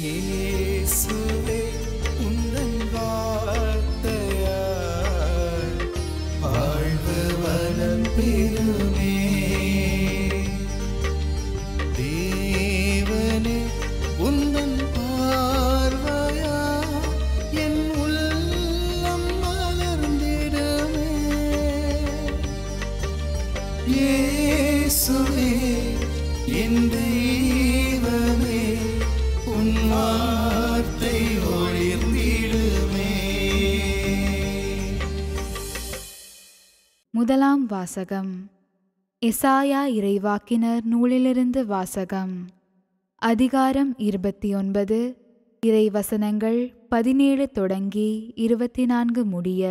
இயேசுவே உந்தன் வார்த்தையாய் வாழ்வு வளம் பெருமே தேவனே உந்தன் பார்வையா என் உள்ளம் மலர்ந்திடமே இயேசுவே என் தெய்வமே முதலாம் வாசகம் எசாயா இறைவாக்கினர் நூலிலிருந்து வாசகம் அதிகாரம் இருபத்தி ஒன்பது இறைவசனங்கள் பதினேழு தொடங்கி இருபத்தி நான்கு முடிய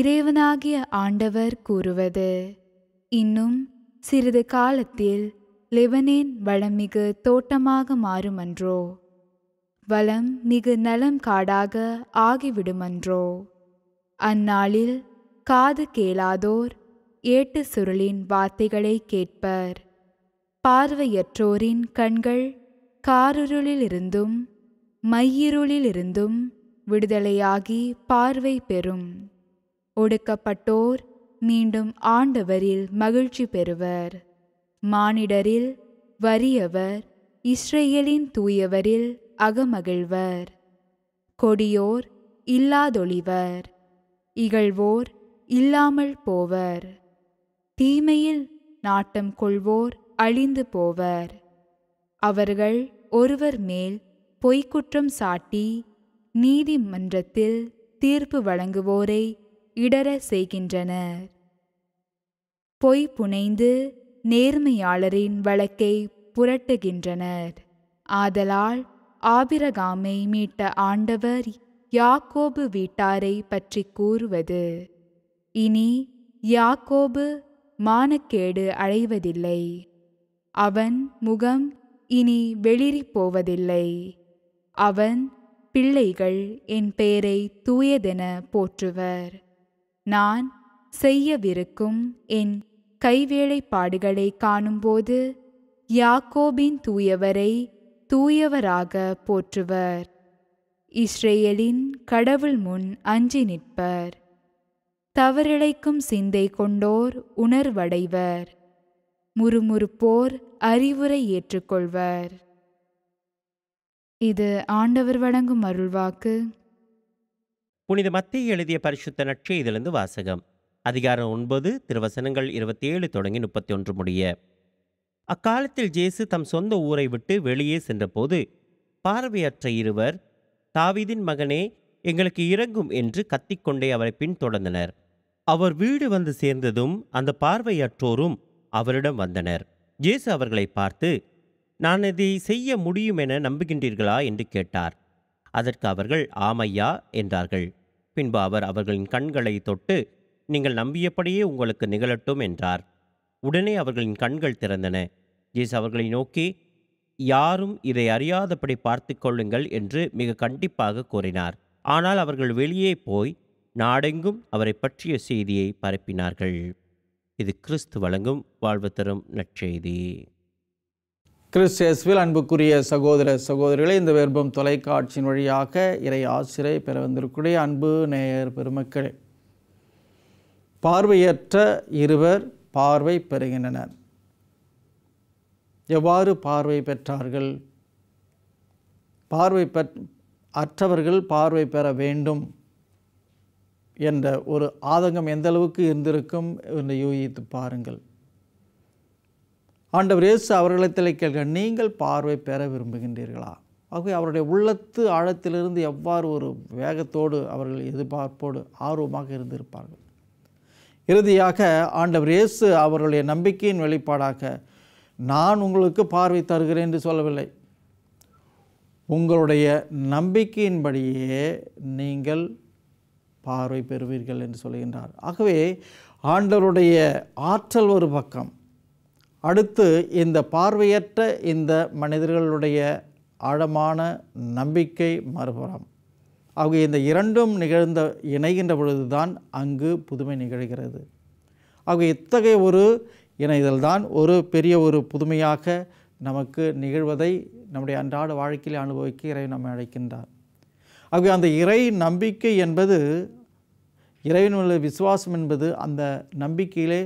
இறைவனாகிய ஆண்டவர் கூறுவது இன்னும் சிறிது காலத்தில் வளம் வளமிகு தோட்டமாக மாறுமன்றோ வளம் மிகு நலம் காடாக ஆகிவிடுமன்றோ அந்நாளில் காது கேளாதோர் ஏட்டு சுருளின் வார்த்தைகளை கேட்பர் பார்வையற்றோரின் கண்கள் காருருளிலிருந்தும் மையிருளிலிருந்தும் விடுதலையாகி பார்வை பெறும் ஒடுக்கப்பட்டோர் மீண்டும் ஆண்டவரில் மகிழ்ச்சி பெறுவர் மானிடரில் வறியவர் இஸ்ரேலின் தூயவரில் அகமகிழ்வர் கொடியோர் இல்லாதொழிவர் இகழ்வோர் இல்லாமல் போவர் தீமையில் நாட்டம் கொள்வோர் அழிந்து போவர் அவர்கள் ஒருவர் மேல் பொய்க்குற்றம் சாட்டி நீதிமன்றத்தில் தீர்ப்பு வழங்குவோரை இடர செய்கின்றனர் பொய் புனைந்து நேர்மையாளரின் வழக்கை புரட்டுகின்றனர் ஆதலால் ஆபிரகாமை மீட்ட ஆண்டவர் யாக்கோபு வீட்டாரை பற்றி கூறுவது இனி யாக்கோபு மானக்கேடு அடைவதில்லை அவன் முகம் இனி வெளிரி போவதில்லை அவன் பிள்ளைகள் என் பெயரை தூயதென போற்றுவர் நான் செய்யவிருக்கும் என் கைவேளைப்பாடுகளை காணும்போது யாக்கோபின் தூயவரை தூயவராக போற்றுவர் இஸ்ரேலின் கடவுள் முன் அஞ்சி நிற்பர் தவறிழைக்கும் சிந்தை கொண்டோர் உணர்வடைவர் முறுமுறுப்போர் அறிவுரை ஏற்றுக்கொள்வர் இது ஆண்டவர் வழங்கும் அருள்வாக்கு புனித மத்திய எழுதிய பரிசுத்த நட்செய்திலிருந்து வாசகம் அதிகாரம் ஒன்பது திருவசனங்கள் இருபத்தி ஏழு தொடங்கி முப்பத்தி ஒன்று முடிய அக்காலத்தில் ஜேசு தம் சொந்த ஊரை விட்டு வெளியே சென்றபோது பார்வையற்ற இருவர் தாவிதின் மகனே எங்களுக்கு இறங்கும் என்று கத்திக்கொண்டே அவரை பின்தொடர்ந்தனர் அவர் வீடு வந்து சேர்ந்ததும் அந்த பார்வையற்றோரும் அவரிடம் வந்தனர் ஜேசு அவர்களை பார்த்து நான் இதை செய்ய முடியும் என நம்புகின்றீர்களா என்று கேட்டார் அதற்கு அவர்கள் ஆமையா என்றார்கள் பின்பு அவர் அவர்களின் கண்களை தொட்டு நீங்கள் நம்பியபடியே உங்களுக்கு நிகழட்டும் என்றார் உடனே அவர்களின் கண்கள் திறந்தன ஜேசு அவர்களை நோக்கி யாரும் இதை அறியாதபடி பார்த்து கொள்ளுங்கள் என்று மிக கண்டிப்பாக கூறினார் ஆனால் அவர்கள் வெளியே போய் நாடெங்கும் அவரை பற்றிய செய்தியை பரப்பினார்கள் இது கிறிஸ்து வழங்கும் வாழ்வு தரும் நற்செய்தி கிறிஸ்டியஸ்வில் அன்புக்குரிய சகோதர சகோதரிகளை இந்த வெர்பம் தொலைக்காட்சியின் வழியாக இறை ஆசிரியை பெற வந்திருக்கூடிய அன்பு நேயர் பெருமக்களே பார்வையற்ற இருவர் பார்வை பெறுகின்றனர் எவ்வாறு பார்வை பெற்றார்கள் பார்வை பெற் அற்றவர்கள் பார்வை பெற வேண்டும் என்ற ஒரு ஆதங்கம் எந்த அளவுக்கு இருந்திருக்கும் என்று யூகித்து பாருங்கள் ஆண்டவர் இயேசு அவர்களிடத்தில் கேட்க நீங்கள் பார்வை பெற விரும்புகின்றீர்களா ஆகவே அவருடைய உள்ளத்து ஆழத்திலிருந்து எவ்வாறு ஒரு வேகத்தோடு அவர்கள் எதிர்பார்ப்போடு ஆர்வமாக இருந்திருப்பார்கள் இறுதியாக ஆண்டவர் இயேசு அவருடைய நம்பிக்கையின் வெளிப்பாடாக நான் உங்களுக்கு பார்வை தருகிறேன் என்று சொல்லவில்லை உங்களுடைய நம்பிக்கையின்படியே நீங்கள் பார்வை பெறுவீர்கள் என்று சொல்கின்றார் ஆகவே ஆண்டவருடைய ஆற்றல் ஒரு பக்கம் அடுத்து இந்த பார்வையற்ற இந்த மனிதர்களுடைய ஆழமான நம்பிக்கை மறுபுறம் ஆகிய இந்த இரண்டும் நிகழ்ந்த இணைகின்ற பொழுதுதான் அங்கு புதுமை நிகழ்கிறது ஆகிய இத்தகைய ஒரு இணைதல்தான் ஒரு பெரிய ஒரு புதுமையாக நமக்கு நிகழ்வதை நம்முடைய அன்றாட வாழ்க்கையில் அனுபவிக்க இறை நம்மை அழைக்கின்றார் ஆகிய அந்த இறை நம்பிக்கை என்பது இறைவனுள்ள விசுவாசம் என்பது அந்த நம்பிக்கையிலே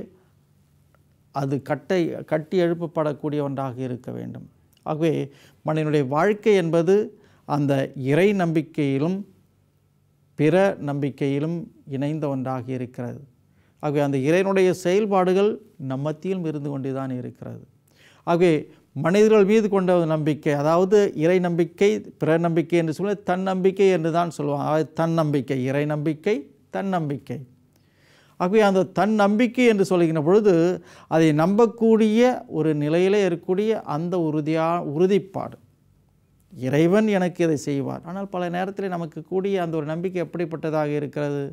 அது கட்டை கட்டி எழுப்பப்படக்கூடிய ஒன்றாக இருக்க வேண்டும் ஆகவே மனிதனுடைய வாழ்க்கை என்பது அந்த இறை நம்பிக்கையிலும் பிற நம்பிக்கையிலும் இணைந்த ஒன்றாக இருக்கிறது ஆகவே அந்த இறைவனுடைய செயல்பாடுகள் நம் மத்தியிலும் இருந்து கொண்டே தான் இருக்கிறது ஆகவே மனிதர்கள் மீது கொண்ட நம்பிக்கை அதாவது இறை நம்பிக்கை பிற நம்பிக்கை என்று சொல்ல தன் நம்பிக்கை என்று தான் சொல்லுவாங்க அதாவது தன் நம்பிக்கை இறை நம்பிக்கை தன் நம்பிக்கை ஆகவே அந்த தன் நம்பிக்கை என்று சொல்லுகின்ற பொழுது அதை நம்பக்கூடிய ஒரு நிலையிலே இருக்கக்கூடிய அந்த உறுதியா உறுதிப்பாடு இறைவன் எனக்கு இதை செய்வார் ஆனால் பல நேரத்தில் நமக்கு கூடிய அந்த ஒரு நம்பிக்கை எப்படிப்பட்டதாக இருக்கிறது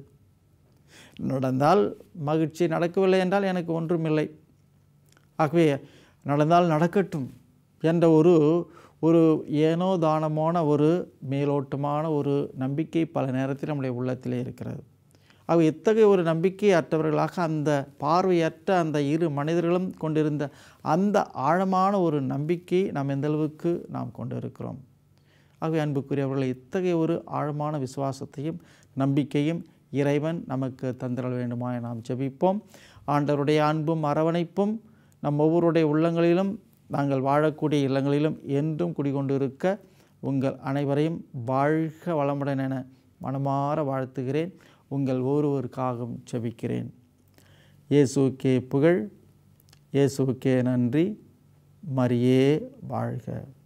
நடந்தால் மகிழ்ச்சி நடக்கவில்லை என்றால் எனக்கு ஒன்றும் இல்லை ஆகவே நடந்தால் நடக்கட்டும் என்ற ஒரு ஒரு ஏனோ தானமான ஒரு மேலோட்டமான ஒரு நம்பிக்கை பல நேரத்தில் நம்முடைய உள்ளத்திலே இருக்கிறது அவ இத்தகைய ஒரு நம்பிக்கை அற்றவர்களாக அந்த பார்வையற்ற அந்த இரு மனிதர்களும் கொண்டிருந்த அந்த ஆழமான ஒரு நம்பிக்கை நாம் எந்தளவுக்கு நாம் கொண்டிருக்கிறோம் ஆகவே அன்புக்குரியவர்கள் இத்தகைய ஒரு ஆழமான விசுவாசத்தையும் நம்பிக்கையும் இறைவன் நமக்கு தந்திரல் வேண்டுமாய் நாம் ஜபிப்போம் ஆண்டவருடைய அன்பும் அரவணைப்பும் நம் ஒவ்வொருடைய உள்ளங்களிலும் நாங்கள் வாழக்கூடிய இல்லங்களிலும் என்றும் குடிகொண்டிருக்க உங்கள் அனைவரையும் வாழ்க வளமுடன் என மனமாற வாழ்த்துகிறேன் உங்கள் ஒருவருக்காகவும் செபிக்கிறேன் இயேசுக்கே புகழ் இயேசுக்கே நன்றி மரியே வாழ்க